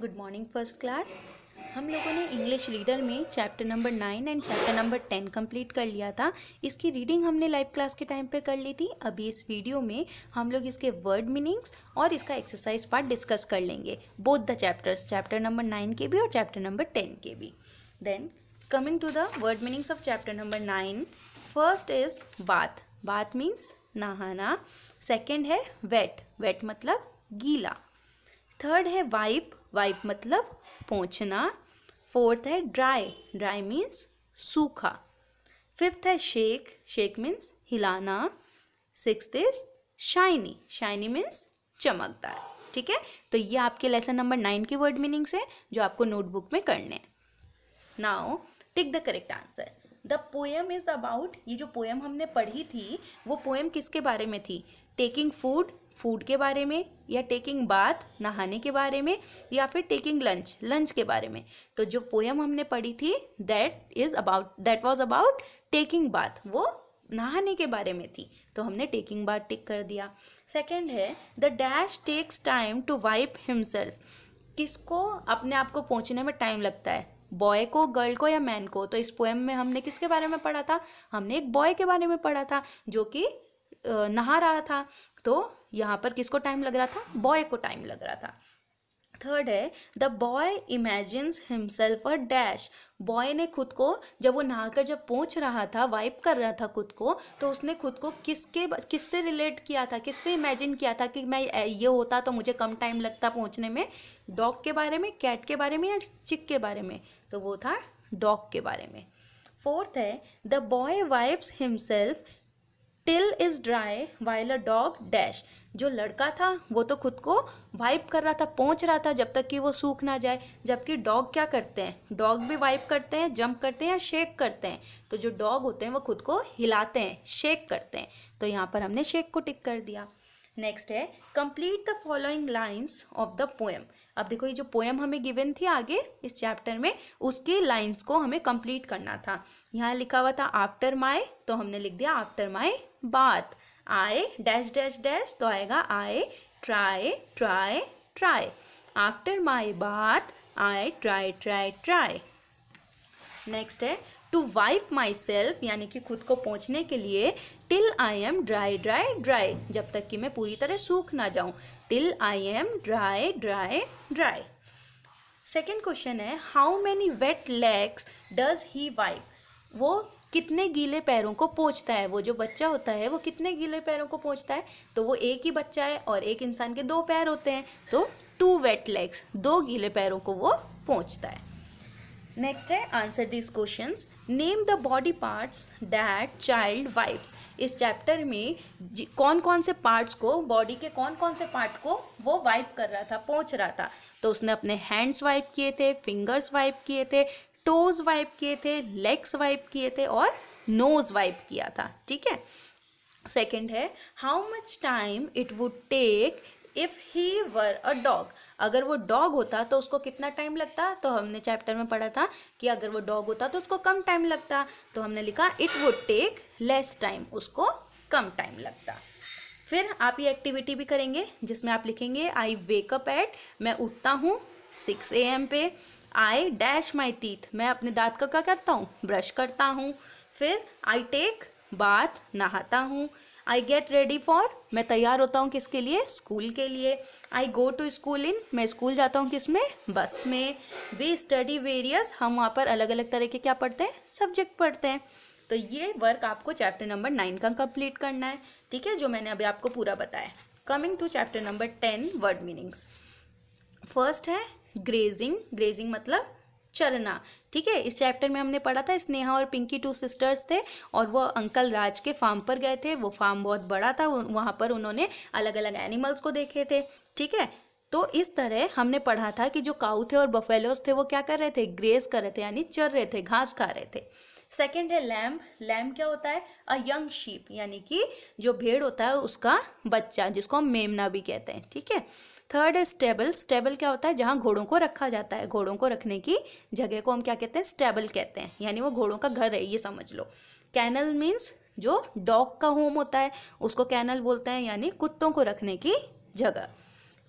good morning first class हम लोगों ने इंग्लिश रीडर में chapter number nine and chapter number ten complete कर लिया था इसकी रीडिंग हमने लाइव क्लास के टाइम पे कर ली थी अभी इस वीडियो में हम लोग इसके वर्ड मीनिंग्स और इसका एक्सरसाइज पार्ट डिस्कस कर लेंगे both the chapters chapter number nine के भी और चैप्टर नंबर टेन के भी then coming to the word meanings of chapter number nine first is bath bath means नहाना सेकेंड है वेट वेट मतलब गीला थर्ड है वाइप वाइप मतलब पहुँचना फोर्थ है ड्राई ड्राई मीन्स सूखा फिफ्थ है शेक शेक मीन्स हिलाना six is shiny shiny means चमकदार ठीक है तो ये आपके लेसन नंबर नाइन के वर्ड मीनिंग्स है जो आपको नोटबुक में करने हैं now tick the correct answer the poem is about ये जो पोएम हमने पढ़ी थी वो पोएम किसके बारे में थी टेकिंग फूड फूड के बारे में या टेकिंग बाथ नहाने के बारे में या फिर टेकिंग लंच लंच के बारे में तो जो पोएम हमने पढ़ी थी that is about that was about taking bath वो नहाने के बारे में थी तो हमने टेकिंग बाथ टिक कर दिया सेकेंड है the dash takes time to wipe himself किसको अपने आप को पहुँचने में टाइम लगता है बॉय को गर्ल को या मैन को तो इस पोएम में हमने किसके बारे में पढ़ा था हमने एक बॉय के बारे में पढ़ा था जो कि नहा रहा था तो यहाँ पर किसको टाइम लग रहा था बॉय को टाइम लग रहा था थर्ड है the boy imagines himself a dash boy ने खुद को जब वो नहाकर जब पहुँच रहा था वाइप कर रहा था खुद को तो उसने खुद को किसके किससे रिलेट किया था किससे इमेजिन किया था कि मैं ये होता तो मुझे कम टाइम लगता पहुँचने में डॉग के बारे में कैट के बारे में या चिक के बारे में तो वो था डॉग के बारे में फोर्थ है the boy wipes himself till is dry while a dog dash जो लड़का था वो तो खुद को वाइप कर रहा था पहुंच रहा था जब तक कि वो सूख ना जाए जबकि डॉग क्या करते हैं डॉग भी वाइप करते हैं जंप करते हैं या शेक करते हैं तो जो डॉग होते हैं वो खुद को हिलाते हैं शेक करते हैं तो यहाँ पर हमने शेक को टिक कर दिया नेक्स्ट है complete the following lines of the poem अब देखो ये जो पोएम हमें गिवन थी आगे इस चैप्टर में उसके लाइंस को हमें कंप्लीट करना था यहाँ लिखा हुआ था आफ्टर माई तो हमने लिख दिया आफ्टर माई बात आए डैश डैश डैश तो आएगा I try try try after my bath I try try try next है टू वाइप माई सेल्फ यानी कि खुद को पहुँचने के लिए till I am dry dry dry जब तक कि मैं पूरी तरह सूख ना जाऊँ till I am dry dry dry second question है how many wet legs does he wipe वो कितने गीले पैरों को पोंछता है वो जो बच्चा होता है वो कितने गीले पैरों को पोंछता है तो वो एक ही बच्चा है और एक इंसान के दो पैर होते हैं तो टू वेट लेग्स दो गीले पैरों को वो पोंछता है नेक्स्ट है answer this question name the body parts that child wipes इस चैप्टर में कौन कौन से पार्ट्स को बॉडी के कौन कौन से पार्ट को वो वाइप कर रहा था पहुँच रहा था तो उसने अपने हैंड्स वाइप किए थे फिंगर्स वाइप किए थे टोज वाइप किए थे लेग्स वाइप किए थे और नोज वाइप किया था ठीक है सेकेंड है how much time it would take if he were a dog अगर वो डॉग होता तो उसको कितना टाइम लगता तो हमने चैप्टर में पढ़ा था कि अगर वो डॉग होता तो उसको कम टाइम लगता तो हमने लिखा it would take less time उसको कम टाइम लगता फिर आप ये एक्टिविटी भी करेंगे जिसमें आप लिखेंगे आई वेकअप एट मैं उठता हूँ सिक्स ए एम पे आई डैश माई तीथ मैं अपने दांत का क्या करता हूँ ब्रश करता हूँ फिर आई टेक बाथ नहाता हूँ आई गेट रेडी फॉर मैं तैयार होता हूँ किसके लिए स्कूल के लिए आई गो टू स्कूल इन मैं स्कूल जाता हूँ किस में बस में वी स्टडी वेरियस हम वहाँ पर अलग अलग तरह के क्या पढ़ते हैं सब्जेक्ट पढ़ते हैं तो ये वर्क आपको चैप्टर नंबर नाइन का कंप्लीट करना है ठीक है जो मैंने अभी आपको पूरा बताया coming to chapter number ten word meanings first है ग्रेजिंग ग्रेजिंग मतलब चरना ठीक है इस चैप्टर में हमने पढ़ा था स्नेहा और पिंकी टू सिस्टर्स थे और वो अंकल राज के फार्म पर गए थे वो फार्म बहुत बड़ा था वहाँ पर उन्होंने अलग अलग एनिमल्स को देखे थे ठीक है तो इस तरह हमने पढ़ा था कि जो काउ थे और बफेलोज थे वो क्या कर रहे थे ग्रेस कर रहे थे यानी चर रहे थे घास खा रहे थे सेकेंड है लैम्ब लैम्ब क्या होता है अ यंग शीप यानी कि जो भेड़ होता है उसका बच्चा जिसको हम मेमना भी कहते हैं ठीक है थर्ड है स्टेबल स्टेबल क्या होता है जहाँ घोड़ों को रखा जाता है घोड़ों को रखने की जगह को हम क्या कहते हैं स्टेबल कहते हैं यानी वो घोड़ों का घर है ये समझ लो कैनल मीन्स जो डॉग का होम होता है उसको कैनल बोलते हैं यानी कुत्तों को रखने की जगह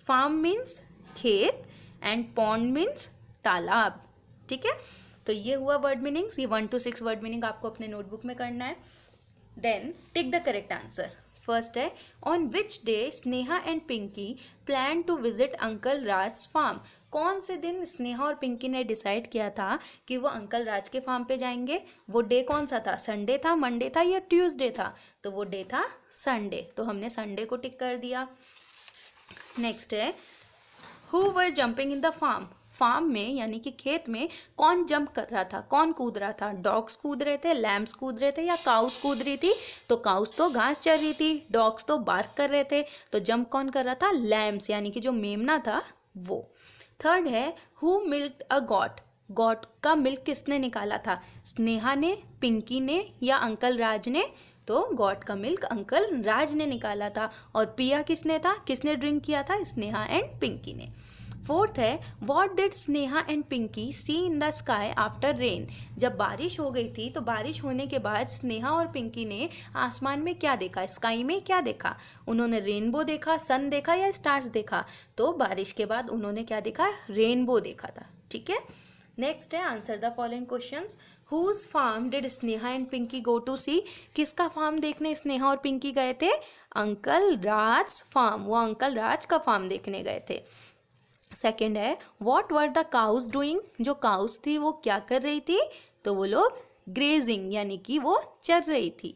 फार्म मीन्स खेत एंड पॉन्ड मीन्स तालाब ठीक है तो ये हुआ वर्ड मीनिंग्स ये one two six word meaning आपको अपने नोटबुक में करना है then tick the correct answer first है on which day Sneha and Pinky plan to visit uncle Raj farm कौन से दिन स्नेहा और पिंकी ने डिसाइड किया था कि वो अंकल राज के फार्म पे जाएंगे वो डे कौन सा था संडे था मंडे था या ट्यूसडे था तो वो डे था संडे तो हमने संडे को टिक कर दिया नेक्स्ट है who were jumping in the farm farm में यानी कि खेत में कौन जंप कर रहा था कौन कूद रहा था डॉग्स कूद रहे थे लैम्प्स कूद रहे थे या काउस कूद रही थी तो काउस तो घास चर रही थी डॉग्स तो बार्क कर रहे थे तो जंप कौन कर रहा था लैम्प्स यानी कि जो मेमना था वो थर्ड है who milk a goat goat का मिल्क किसने निकाला था स्नेहा ने पिंकी ने या अंकल राज ने तो गॉट का मिल्क अंकल राज ने निकाला था और पिया किसने था किसने ड्रिंक किया था स्नेहा एंड पिंकी ने फोर्थ है what did Sneha and Pinky see in the sky after rain जब बारिश हो गई थी तो बारिश होने के बाद स्नेहा और पिंकी ने आसमान में क्या देखा स्काई में क्या देखा उन्होंने रेनबो देखा सन देखा या स्टार्स देखा तो बारिश के बाद उन्होंने क्या देखा रेनबो देखा था ठीक है नेक्स्ट है answer the following question whose farm did Sneha and Pinky go to see किसका फार्म देखने स्नेहा और पिंकी गए थे अंकल राज फार्म वो अंकल राज का फार्म देखने गए थे सेकेंड है what were the cows doing जो काउस थी वो क्या कर रही थी तो वो लोग ग्रेजिंग यानी कि वो चर रही थी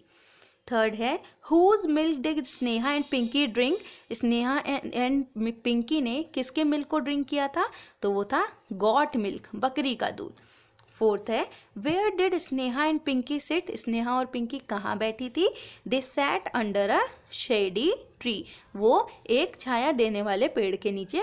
थर्ड है whose milk did Sneha and Pinky drink Sneha and Pinky ने किसके मिल्क को ड्रिंक किया था तो वो था गॉट मिल्क बकरी का दूध फोर्थ है where did Sneha and Pinky sit Sneha और पिंकी कहाँ बैठी थी they sat under a shady tree वो एक छाया देने वाले पेड़ के नीचे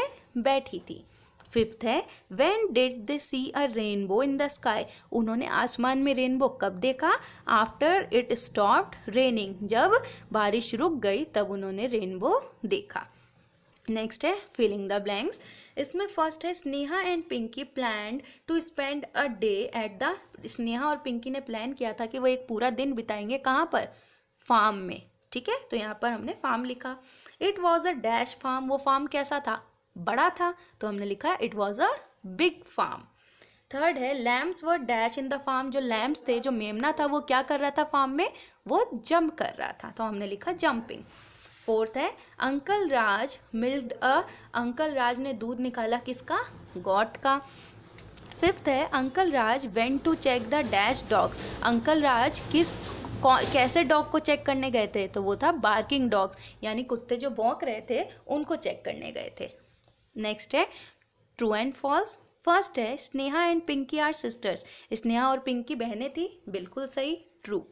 बैठी थी फिफ्थ है when did they see a rainbow in the sky उन्होंने आसमान में रेनबो कब देखा आफ्टर इट स्टॉप्ड रेनिंग जब बारिश रुक गई तब उन्होंने रेनबो देखा नेक्स्ट है फिलिंग द ब्लैंक्स इसमें फर्स्ट है Sneha and Pinky plan to spend a day at the Sneha और पिंकी ने प्लान किया था कि वो एक पूरा दिन बिताएंगे कहाँ पर फार्म में ठीक है तो यहाँ पर हमने फार्म लिखा it was a dash farm वो फार्म कैसा था बड़ा था तो हमने लिखा it was a big farm third है lambs were dash in the farm जो लैम्प्स थे जो मेमना था वो क्या कर रहा था फार्म में वो जंप कर रहा था तो हमने लिखा जंपिंग फोर्थ है uncle Raj milled a uncle Raj ने दूध निकाला किसका गॉट का फिफ्थ है uncle Raj went to check the dash dogs uncle Raj किस कैसे डॉग को चेक करने गए थे तो वो था बार्किंग डॉग्स यानी कुत्ते जो भौंक रहे थे उनको चेक करने गए थे नेक्स्ट है ट्रू एंड फॉल्स फर्स्ट है Sneha and Pinky are sisters Sneha और पिंकी बहनें थी बिल्कुल सही ट्रू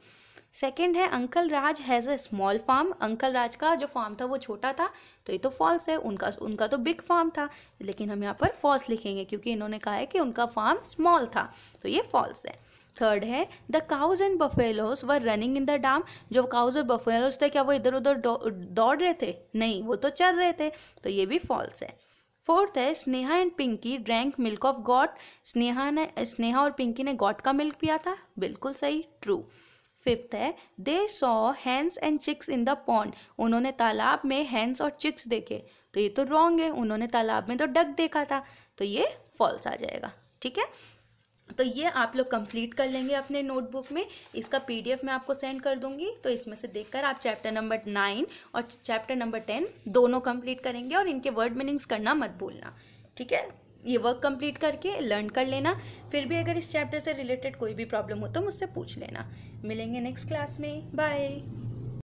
सेकेंड है uncle Raj has a small farm uncle Raj का जो फार्म था वो छोटा था तो ये तो फॉल्स है उनका उनका तो बिग फार्म था लेकिन हम यहाँ पर फॉल्स लिखेंगे क्योंकि इन्होंने कहा है कि उनका फार्म स्मॉल था तो ये फॉल्स है थर्ड है the cows and buffaloes were running in the dam जो काउज और बफेलोज थे क्या वो इधर उधर दौड़ रहे थे नहीं वो तो चल रहे थे तो ये भी फॉल्स है फोर्थ है Sneha and Pinky drank milk of goat Sneha ने स्नेहा और पिंकी ने गॉड का मिल्क पिया था बिल्कुल सही ट्रू फिफ्थ है they saw hens and chicks in the pond उन्होंने तालाब में हैंस और चिक्स देखे तो ये तो रॉन्ग है उन्होंने तालाब में तो डक देखा था तो ये फॉल्स आ जाएगा ठीक है तो ये आप लोग कंप्लीट कर लेंगे अपने नोटबुक में इसका पीडीएफ मैं आपको सेंड कर दूंगी तो इसमें से देखकर आप चैप्टर नंबर नाइन और चैप्टर नंबर टेन दोनों कंप्लीट करेंगे और इनके वर्ड मीनिंग्स करना मत भूलना ठीक है ये वर्क कंप्लीट करके लर्न कर लेना फिर भी अगर इस चैप्टर से रिलेटेड कोई भी प्रॉब्लम हो तो मुझसे पूछ लेना मिलेंगे नेक्स्ट क्लास में बाय